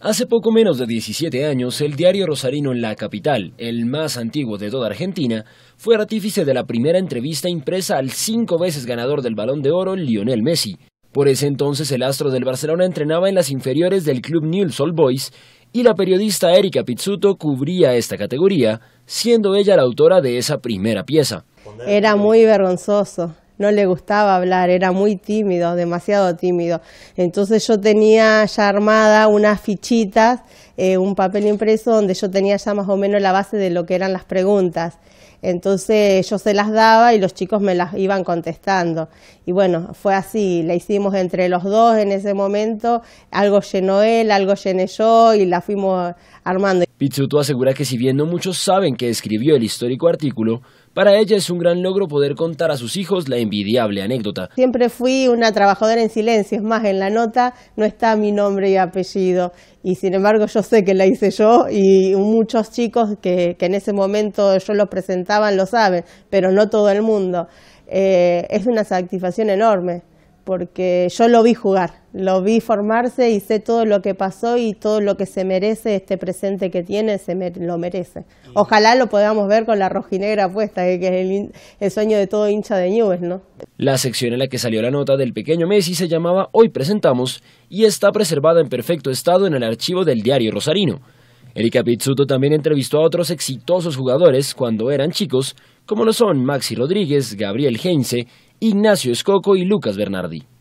Hace poco menos de 17 años, el diario rosarino en La Capital, el más antiguo de toda Argentina, fue artífice de la primera entrevista impresa al cinco veces ganador del Balón de Oro, Lionel Messi. Por ese entonces, el astro del Barcelona entrenaba en las inferiores del club Newell's All Boys y la periodista Erika Pizzuto cubría esta categoría, siendo ella la autora de esa primera pieza. Era muy vergonzoso no le gustaba hablar, era muy tímido, demasiado tímido. Entonces yo tenía ya armada unas fichitas, eh, un papel impreso donde yo tenía ya más o menos la base de lo que eran las preguntas. Entonces yo se las daba y los chicos me las iban contestando. Y bueno, fue así, la hicimos entre los dos en ese momento, algo llenó él, algo llené yo y la fuimos armando. Pizzuto asegura que si bien no muchos saben que escribió el histórico artículo, para ella es un gran logro poder contar a sus hijos la envidiable anécdota. Siempre fui una trabajadora en silencio, es más, en la nota no está mi nombre y apellido, y sin embargo yo sé que la hice yo y muchos chicos que, que en ese momento yo los presentaban lo saben, pero no todo el mundo. Eh, es una satisfacción enorme porque yo lo vi jugar, lo vi formarse y sé todo lo que pasó y todo lo que se merece este presente que tiene, se lo merece. Ojalá lo podamos ver con la rojinegra puesta, que es el, sueño de todo hincha de Newell's, ¿no? La sección en la que salió la nota del pequeño Messi se llamaba Hoy presentamos y está preservada en perfecto estado en el archivo del diario Rosarino. Erika Pizzuto también entrevistó a otros exitosos jugadores cuando eran chicos, como lo son Maxi Rodríguez, Gabriel Heinze, Ignacio Escoco y Lucas Bernardi.